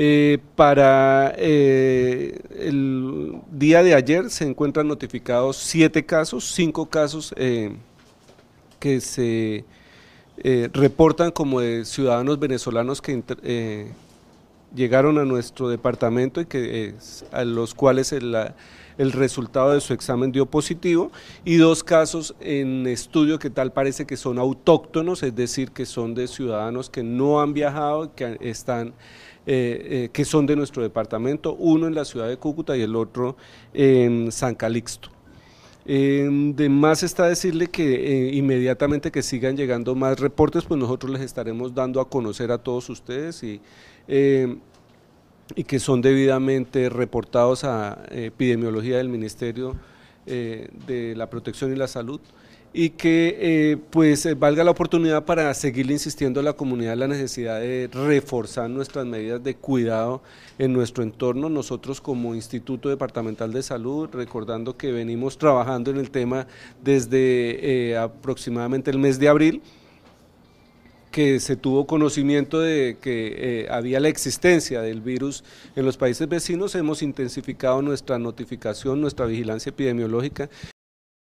Eh, para eh, el día de ayer se encuentran notificados siete casos, cinco casos eh, que se reportan como de ciudadanos venezolanos que, llegaron a nuestro departamento y que eh, a los cuales el, el, resultado de su examen dio positivo y dos casos en estudio que tal parece que son autóctonos, es decir, que son de ciudadanos que no han viajado, que están eh, eh, que son de nuestro departamento, uno en la ciudad de Cúcuta y el otro en San Calixto. Em, de más está decirle que eh, inmediatamente que sigan llegando más reportes, pues nosotros les estaremos dando a conocer a todos ustedes y em, que son debidamente reportados a eh, epidemiología del Ministerio eh, de la protección y la salud y que eh, pues eh, valga la oportunidad para seguir insistiendo a la comunidad en la necesidad de reforzar nuestras medidas de cuidado en nuestro entorno. Nosotros como Instituto Departamental de Salud, recordando que venimos trabajando en el tema desde aproximadamente el mes de abril, que se tuvo conocimiento de que eh, había la existencia del virus en los países vecinos, hemos intensificado nuestra notificación, nuestra vigilancia epidemiológica